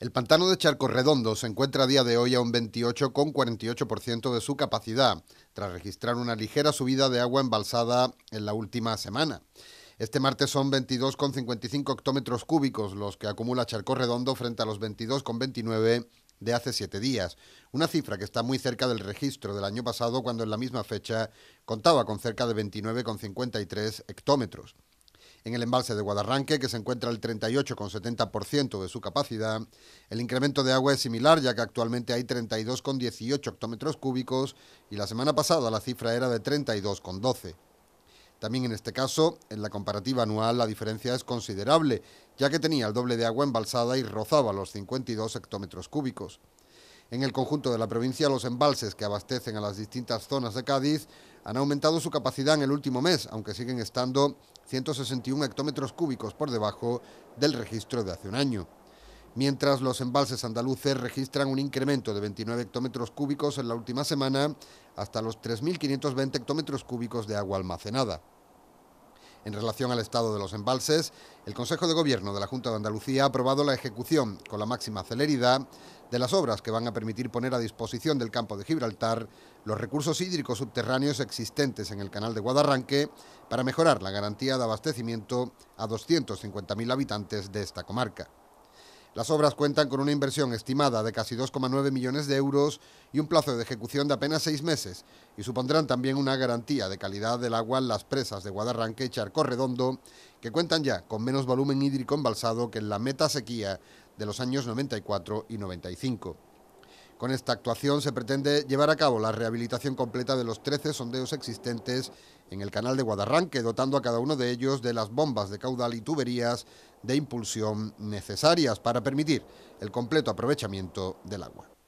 El pantano de Charco Redondo se encuentra a día de hoy a un 28,48% de su capacidad, tras registrar una ligera subida de agua embalsada en la última semana. Este martes son 22,55 hectómetros cúbicos los que acumula Charco Redondo frente a los 22,29 de hace siete días, una cifra que está muy cerca del registro del año pasado cuando en la misma fecha contaba con cerca de 29,53 hectómetros en el embalse de Guadarranque, que se encuentra al 38,70% de su capacidad. El incremento de agua es similar, ya que actualmente hay 32,18 hectómetros cúbicos y la semana pasada la cifra era de 32,12. También en este caso, en la comparativa anual, la diferencia es considerable, ya que tenía el doble de agua embalsada y rozaba los 52 hectómetros cúbicos. En el conjunto de la provincia, los embalses que abastecen a las distintas zonas de Cádiz han aumentado su capacidad en el último mes, aunque siguen estando 161 hectómetros cúbicos por debajo del registro de hace un año. Mientras los embalses andaluces registran un incremento de 29 hectómetros cúbicos en la última semana, hasta los 3.520 hectómetros cúbicos de agua almacenada. En relación al estado de los embalses, el Consejo de Gobierno de la Junta de Andalucía ha aprobado la ejecución con la máxima celeridad de las obras que van a permitir poner a disposición del campo de Gibraltar los recursos hídricos subterráneos existentes en el canal de Guadarranque para mejorar la garantía de abastecimiento a 250.000 habitantes de esta comarca. Las obras cuentan con una inversión estimada de casi 2,9 millones de euros y un plazo de ejecución de apenas seis meses y supondrán también una garantía de calidad del agua en las presas de Guadarranque y Charcorredondo, que cuentan ya con menos volumen hídrico embalsado que en la meta sequía de los años 94 y 95. Con esta actuación se pretende llevar a cabo la rehabilitación completa de los 13 sondeos existentes en el canal de Guadarranque, dotando a cada uno de ellos de las bombas de caudal y tuberías de impulsión necesarias para permitir el completo aprovechamiento del agua.